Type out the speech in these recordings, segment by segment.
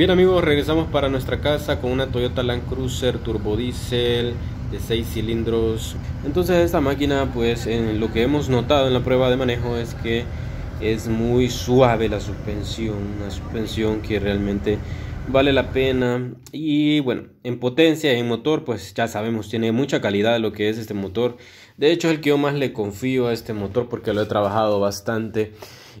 Bien amigos, regresamos para nuestra casa con una Toyota Land Cruiser turbodiesel de 6 cilindros. Entonces esta máquina, pues en lo que hemos notado en la prueba de manejo es que es muy suave la suspensión, una suspensión que realmente vale la pena. Y bueno, en potencia, en motor, pues ya sabemos, tiene mucha calidad lo que es este motor. De hecho, es el que yo más le confío a este motor porque lo he trabajado bastante.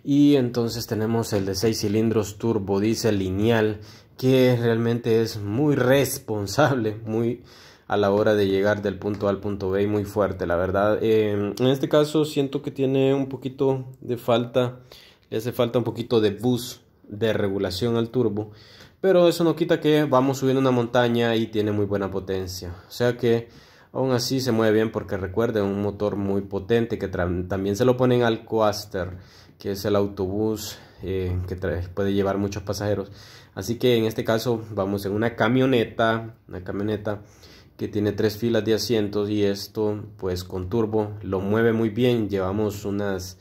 Y entonces tenemos el de 6 cilindros turbo dice lineal, que realmente es muy responsable, muy a la hora de llegar del punto A al punto B y muy fuerte, la verdad. Em, en este caso siento que tiene un poquito de falta, le hace falta un poquito de bus de regulación al turbo, pero eso no quita que vamos subiendo una montaña y tiene muy buena potencia. O sea que Aún así se mueve bien porque recuerden un motor muy potente que también se lo ponen al Coaster, que es el autobús eh, que puede llevar muchos pasajeros. Así que en este caso vamos en una camioneta, una camioneta que tiene tres filas de asientos y esto pues con turbo lo mueve muy bien. Llevamos unas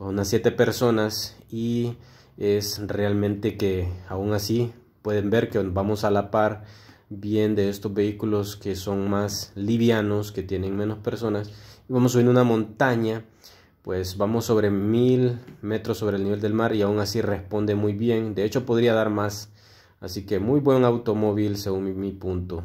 unas siete personas y es realmente que aún así pueden ver que vamos a la par bien de estos vehículos que son más livianos, que tienen menos personas. Y vamos subiendo una montaña, pues vamos sobre mil metros sobre el nivel del mar y aún así responde muy bien. De hecho podría dar más. Así que muy buen automóvil según mi, mi punto.